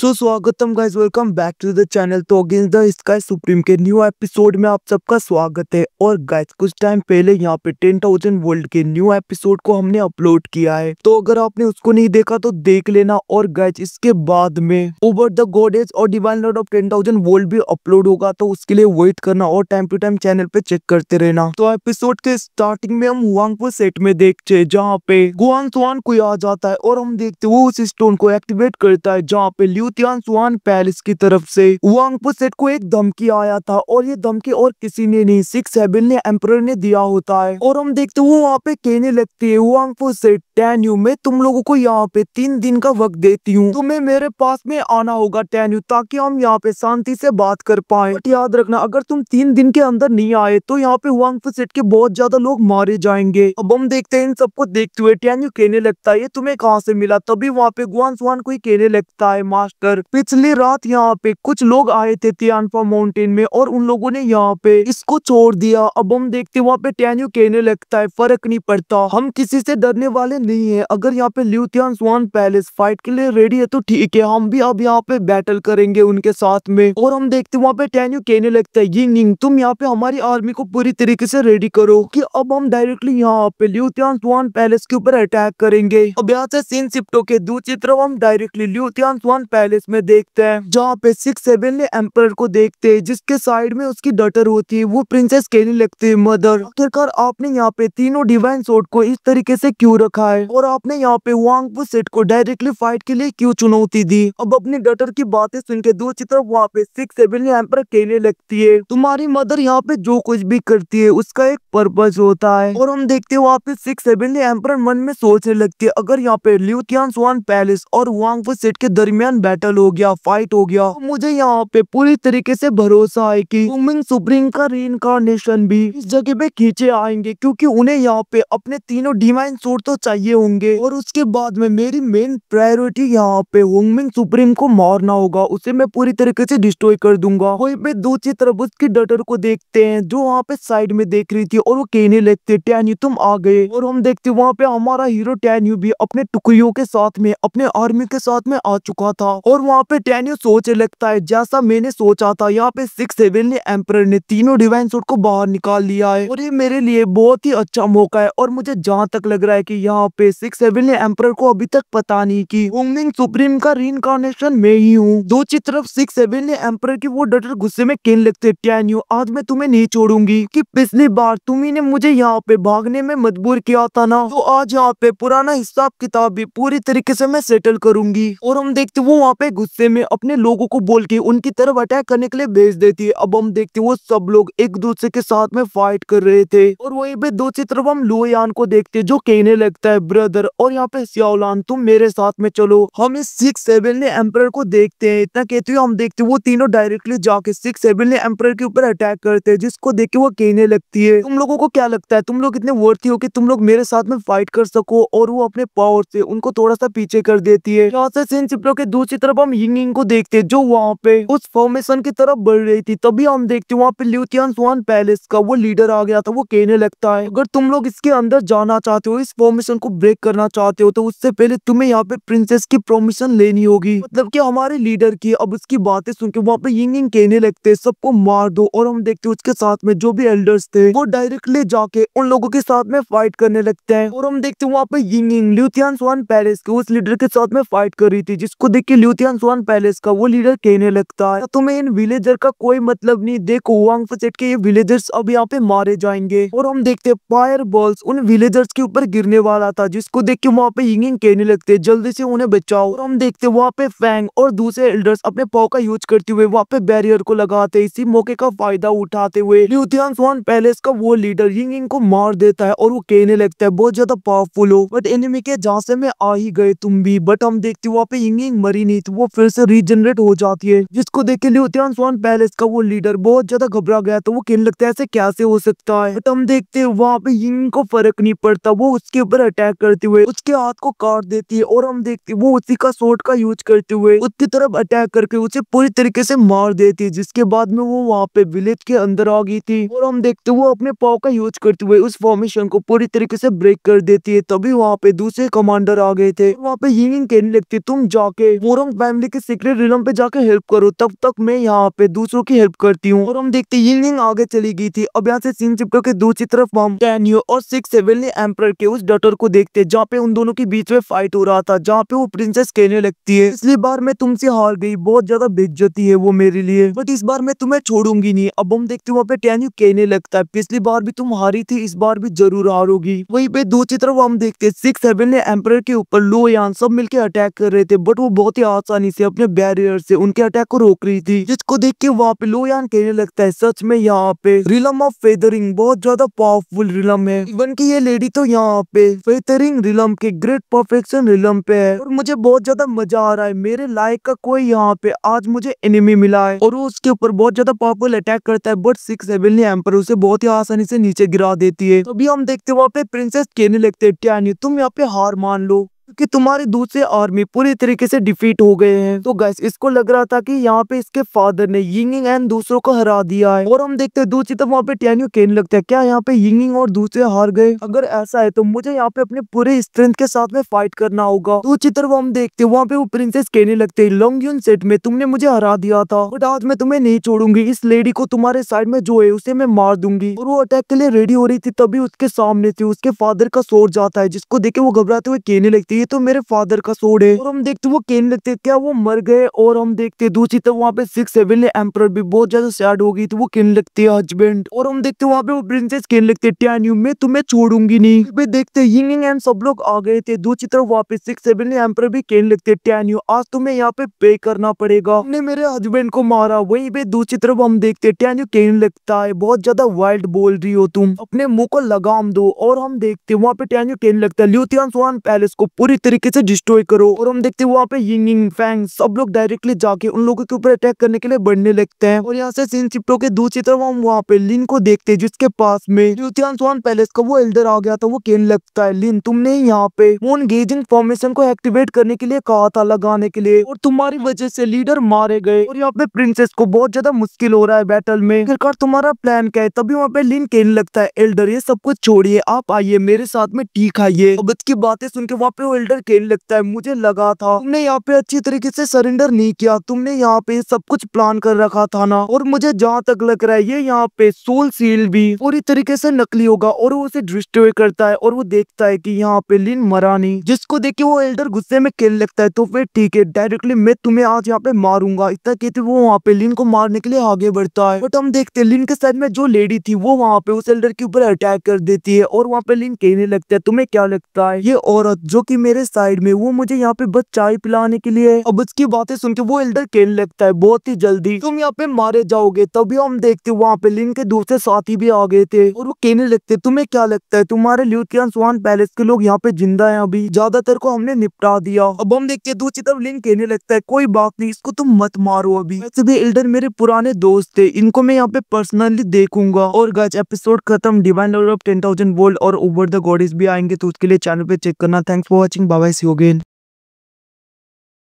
सो स्वागतम guys welcome back to the channel तो against the sky supreme के new episode में आप सबका स्वागत है और गाइज कुछ टाइम पहले यहाँ पे टेन थाउजेंड वर्ल्ड के न्यू एपिसोड को हमने अपलोड किया है तो अगर आपने उसको नहीं देखा तो देख लेना और गाइज इसके बाद में ओवर द गोडेज और divine lord of ten thousand world भी अपलोड होगा तो उसके लिए वेट करना और टाइम टू टाइम चैनल पे चेक करते रहना तो एपिसोड के स्टार्टिंग में हम हुआंगपुर सेट में देखते जहाँ पे गुआन सुन को आ जाता है और हम देखते वो उस स्टोन को एक्टिवेट करता है जहाँ पे ल्यू लुतियान सुहान पैलेस की तरफ से वांगपो सेट को एक धमकी आया था और ये धमकी और किसी ने नहीं सिक्स हेबिल ने एम्पर ने दिया होता है और हम देखते वो वहाँ पे कहने लगती है वांगपो सेट यू मैं तुम लोगों को यहाँ पे तीन दिन का वक्त देती हूँ तुम्हें मेरे पास में आना होगा टेन यू ताकि हम यहाँ पे शांति से बात कर पाए याद रखना अगर तुम तीन दिन के अंदर नहीं आए तो यहाँ पे वांग सेट के बहुत ज्यादा लोग मारे जाएंगे अब हम देखते हैं इन सबको देखते हुए यू कहने लगता है ये तुम्हें कहाँ से मिला तभी वहाँ पे गुआन सुहान को ही कहने लगता है मास्टर कर पिछली रात यहाँ पे कुछ लोग आए थे तियानपा माउंटेन में और उन लोगों ने यहाँ पे इसको छोड़ दिया अब हम देखते वहाँ पे टैन्यू कहने लगता है फर्क नहीं पड़ता हम किसी से डरने वाले नहीं है अगर यहाँ पे ल्यूथियान स्वान पैलेस फाइट के लिए रेडी है तो ठीक है हम भी अब यहाँ पे बैटल करेंगे उनके साथ में और हम देखते वहाँ पे टैन्यू कहने लगता है यिंग तुम यहाँ पे हमारी आर्मी को पूरी तरीके से रेडी करो की अब हम डायरेक्टली यहाँ पे ल्यूथियान स्वान पैलेस के ऊपर अटैक करेंगे अब यहाँ से सीन सिप्टो के दूसरी तरफ हम डायरेक्टली ल्यूथियान स्वान पैलेस पैलेस में देखते हैं जहाँ पे सिक्स सेवन ने एम्पर को देखते हैं जिसके साइड में उसकी डटर होती है वो प्रिंसेस कहने लगती है मदर आखिरकार आपने यहाँ पे तीनों डिवाइन सोट को इस तरीके से क्यों रखा है और आपने यहाँ पे वांग सेट को डायरेक्टली फाइट के लिए क्यों चुनौती दी अब अपनी डटर की बातें सुन के दूसरी तरफ वहाँ पे सिक्स सेवन ने एम्पर कहने लगती है तुम्हारी मदर यहाँ पे जो कुछ भी करती है उसका एक पर्पज होता है और हम देखते हैं वहाँ पे सिक्स सेवन ने एम्पर मन में सोचने लगती है अगर यहाँ पे ल्यूथियान स्वान पैलेस और वांग सेट के दरमियान बैठ बैटल हो गया फाइट हो गया तो मुझे यहाँ पे पूरी तरीके से भरोसा है कि वुमेन सुप्रीम का इनकारनेशन भी इस जगह पे खींचे आएंगे क्योंकि उन्हें यहाँ पे अपने तीनों डिवाइन सूट तो चाहिए होंगे और उसके बाद में मेरी मेन प्रायोरिटी यहाँ पे वुमेन सुप्रीम को मारना होगा उसे मैं पूरी तरीके से डिस्ट्रॉय कर दूंगा वही पे दूसरी तरफ उसकी डटर को देखते है जो वहाँ पे साइड में देख रही थी और वो कहने लगते टैन्यू तुम आ गए और हम देखते वहाँ पे हमारा हीरो टैन्यू भी अपने टुकड़ियों के साथ में अपने आर्मी के साथ में आ चुका था और वहां पे टेन्यू सोच लगता है जैसा मैंने सोचा था यहाँ पे सिक्स सेवन ने एम्पर ने तीनों डिवाइन सूट को बाहर निकाल लिया है और ये मेरे लिए बहुत ही अच्छा मौका है और मुझे जहाँ तक लग रहा है की यहाँ पे सिक्स सेवन ने एम्पर को अभी तक पता नहीं की होंगमिंग सुप्रीम का री में ही हूँ दो तरफ सिक्स सेवन ने एम्पर की वो डटर गुस्से में कहने लगते टैन्यू आज मैं तुम्हें नहीं छोड़ूंगी की पिछली बार तुम्ही ने मुझे यहाँ पे भागने में मजबूर किया था ना तो आज यहाँ पे पुराना हिसाब किताब भी पूरी तरीके से मैं सेटल करूंगी और हम देखते वो वहाँ पे गुस्से में अपने लोगों को बोल के उनकी तरफ अटैक करने के लिए भेज देती है अब हम देखते वो सब लोग एक दूसरे के साथ में फाइट कर रहे थे और वही पे दूसरी तरफ हम लोयान को देखते हैं जो कहने लगता है ब्रदर और यहाँ पे सियालान तुम मेरे साथ में चलो हम इस सिक्स सेवन ने एम्पर को देखते हैं इतना कहते हुए हम देखते वो तीनों डायरेक्टली जाके सिक्स सेवन ने एम्पर के ऊपर अटैक करते हैं जिसको देख के वो कहने लगती है तुम लोगों को क्या लगता है तुम लोग इतने वर्थी हो कि तुम लोग मेरे साथ में फाइट कर सको और वो अपने पावर से उनको थोड़ा सा पीछे कर देती है के दूसरी तरफ तरफ हम यिंग को देखते जो वहाँ पे उस फॉर्मेशन की तरफ बढ़ रही थी तभी हम देखते वहाँ पे ल्यूथियन स्वान पैलेस का वो लीडर आ गया था वो कहने लगता है अगर तुम लोग इसके अंदर जाना चाहते हो इस फॉर्मेशन को ब्रेक करना चाहते हो तो उससे पहले तुम्हें यहाँ पे प्रिंसेस की परमिशन लेनी होगी मतलब की हमारे लीडर की अब उसकी बातें सुन के वहाँ पे यिंग कहने लगते है सबको मार दो और हम देखते उसके साथ में जो भी एल्डर्स थे वो डायरेक्टली जाके उन लोगों के साथ में फाइट करने लगते है और हम देखते वहाँ पे यिंग ल्यूथियन स्वान पैलेस के उस लीडर के साथ में फाइट कर रही थी जिसको देख के ल्यूथियन स्वान पैलेस का वो लीडर कहने लगता है तुम्हें इन विलेजर का कोई मतलब नहीं देखो वांग फसेट के ये विलेजर्स अब यहाँ पे मारे जाएंगे और हम देखते फायर बॉल्स उन विलेजर्स के ऊपर गिरने वाला था जिसको देख के वहाँ पे यिंगिंग कहने लगते जल्दी से उन्हें बचाओ और हम देखते वहाँ पे फैंग और दूसरे एल्डर्स अपने पाव का यूज करते हुए वहाँ पे बैरियर को लगाते इसी मौके का फायदा उठाते हुए ल्यूथियन स्वान पैलेस का वो लीडर यिंगिंग को मार देता है और वो कहने लगता है बहुत ज्यादा पावरफुल हो बट एनिमी के झांसे में आ ही गए तुम भी बट हम देखते वहाँ पे यिंगिंग मरी नहीं थी तो वो फिर से रीजनरेट हो जाती है जिसको देख के लियोतियान स्वान पैलेस का वो लीडर बहुत ज्यादा घबरा गया तो वो कहने लगता है ऐसे कैसे हो सकता है बट हम देखते हैं वहाँ पे यिंग को फर्क नहीं पड़ता वो उसके ऊपर अटैक करते हुए उसके हाथ को काट देती है और हम देखते वो उसी का शोट का यूज करते हुए उसकी तरफ अटैक करके उसे पूरी तरीके से मार देती है जिसके बाद में वो वहाँ पे विलेज के अंदर आ गई थी और हम देखते वो अपने पाव का यूज करते हुए उस फॉर्मेशन को पूरी तरीके से ब्रेक कर देती है तभी वहाँ पे दूसरे कमांडर आ गए थे वहाँ पे यिंग कहने लगती तुम जाके मोरम अपनी फैमिली के सीक्रेट रिलम पे जाकर हेल्प करो तब तक मैं यहाँ पे दूसरों की हेल्प करती हूँ और हम देखते ये आगे चली गई थी अब यहाँ से सीन चिपका के दूसरी तरफ हम कैनियो और सिक्स ने एम्पर के उस डटर को देखते जहाँ पे उन दोनों के बीच में फाइट हो रहा था जहाँ पे वो प्रिंसेस कहने लगती है पिछली बार मैं तुमसे हार गई बहुत ज्यादा बेजती है वो मेरे लिए बट इस बार मैं तुम्हें छोड़ूंगी नहीं अब हम देखते वहाँ पे टेन्यू कहने लगता है पिछली बार भी तुम हारी थी इस बार भी जरूर हारोगी वही पे दूसरी तरफ हम देखते सिक्स सेवन ने एम्पर के ऊपर लो यान सब मिलकर अटैक कर रहे थे बट वो बहुत ही आसानी से अपने बैरियर से उनके अटैक को रोक रही थी जिसको देख के वहाँ पे लोयान कहने लगता है सच में यहाँ पे रिलम ऑफ फेदरिंग बहुत ज्यादा पावरफुल रिलम है इवन की ये लेडी तो यहाँ पे फेदरिंग रिलम के ग्रेट परफेक्शन रिलम पे है और मुझे बहुत ज्यादा मजा आ रहा है मेरे लाइक का कोई यहाँ पे आज मुझे एनिमी मिला है और वो उसके ऊपर बहुत ज्यादा पावरफुल अटैक करता है बट सिक्स ने एम्पर उसे बहुत ही आसानी से नीचे गिरा देती है तभी हम देखते वहाँ पे प्रिंसेस कहने लगते हैं टैनी तुम यहाँ पे हार मान लो कि तुम्हारे दूसरे आर्मी पूरी तरीके से डिफीट हो गए हैं तो गैस इसको लग रहा था कि यहाँ पे इसके फादर ने यिंगिंग एंड दूसरों को हरा दिया है और हम देखते हैं दूसरी तरफ तो वहाँ पे टैन्यू केन लगता है क्या यहाँ पे यिंगिंग और दूसरे हार गए अगर ऐसा है तो मुझे यहाँ पे अपने पूरे स्ट्रेंथ के साथ में फाइट करना होगा दूसरी तरफ तो हम देखते वहाँ पे वो प्रिंसेस कहने लगते है लॉन्ग यून सेट में तुमने मुझे हरा दिया था बट आज मैं तुम्हें नहीं छोड़ूंगी इस लेडी को तुम्हारे साइड में जो है उसे मैं मार दूंगी और वो अटैक के लिए रेडी हो रही थी तभी उसके सामने थी उसके फादर का शोर जाता है जिसको देखे वो घबराते हुए कहने लगती ये तो मेरे फादर का सोड है और हम देखते वो केन लगते क्या वो मर गए और हम देखते दूसरी तरफ वहाँ पे सिक्स सेवन एम्पर भी बहुत ज्यादा सैड हो गई तो वो केन लगती है हस्बैंड और हम देखते वहाँ पे वो प्रिंसेस कहने लगते टैन्यू में तुम्हें तो छोड़ूंगी नहीं वे देखते यिंग एंड सब लोग आ गए थे दूसरी तरफ वहाँ पे सिक्स सेवन एम्पर भी केन लगते टैन्यू आज तुम्हें तो यहाँ पे पे करना पड़ेगा हमने मेरे हस्बैंड को मारा वही पे दूसरी तरफ हम देखते टैन्यू केन लगता है बहुत ज्यादा वाइल्ड बोल रही हो तुम अपने मुंह को लगाम दो और हम देखते वहाँ पे टैन्यू केन लगता है ल्यूथियन सोहान पैलेस को पूरी पूरी तरीके से डिस्ट्रॉय करो और हम देखते हैं वहाँ पे यिंग यिंग फैंग सब लोग डायरेक्टली जाके उन लोगों के ऊपर अटैक करने के लिए बढ़ने लगते हैं और यहाँ से सीन चिप्टो के दूसरी तरफ हम वहाँ पे लिन को देखते हैं जिसके पास में ल्यूथियान पैलेस का वो एल्डर आ गया था वो कहने लगता है लिन तुमने यहाँ पे मोन गेजिंग फॉर्मेशन को एक्टिवेट करने के लिए कहा था लगाने के लिए और तुम्हारी वजह से लीडर मारे गए और यहाँ पे प्रिंसेस को बहुत ज्यादा मुश्किल हो रहा है बैटल में आखिरकार तुम्हारा प्लान क्या है तभी वहाँ पे लिन कहने लगता है एल्डर ये सब कुछ छोड़िए आप आइए मेरे साथ में टी खाइए की बातें सुन के वहाँ पे बिल्डर खेल लगता है मुझे लगा था तुमने यहाँ पे अच्छी तरीके से सरेंडर नहीं किया तुमने यहाँ पे सब कुछ प्लान कर रखा था ना और मुझे जहाँ तक लग रहा है ये यहाँ पे सोल सील भी पूरी तरीके से नकली होगा और वो उसे डिस्ट्रॉय करता है और वो देखता है की यहाँ पे लिन मरा नहीं जिसको देखे वो एल्डर गुस्से में खेल लगता है तो फिर ठीक है डायरेक्टली मैं तुम्हें आज यहाँ पे मारूंगा इतना कहते तो वो वहाँ पे लिन को मारने के लिए आगे बढ़ता है बट हम देखते लिन के साइड में जो लेडी थी वो वहाँ पे उस एल्डर के ऊपर अटैक कर देती है और वहाँ पे लिन कहने लगता है तुम्हें क्या लगता है ये औरत जो की मेरे साइड में वो मुझे यहाँ पे बस चाय पिलाने के लिए अब उसकी बातें सुन के वो एल्डर कहने लगता है बहुत ही जल्दी तुम यहाँ पे मारे जाओगे तभी हम देखते वहाँ पे लिंग के दूसरे साथी भी आ गए थे और वो कहने लगते तुम्हें क्या लगता है तुम्हारे ल्यूटियन स्वान पैलेस के लोग यहाँ पे जिंदा है अभी ज्यादातर को हमने निपटा दिया अब हम देखते दूसरी तरफ लिन कहने लगता है कोई बात नहीं इसको तुम मत मारो अभी वैसे भी एल्डर मेरे पुराने दोस्त थे इनको मैं यहाँ पे पर्सनली देखूंगा और गज एपिसोड खत्म divine lord of ten thousand world और ओवर द गॉड भी आएंगे तो उसके लिए चैनल पे चेक करना thanks for watching. Bye bye. See you again.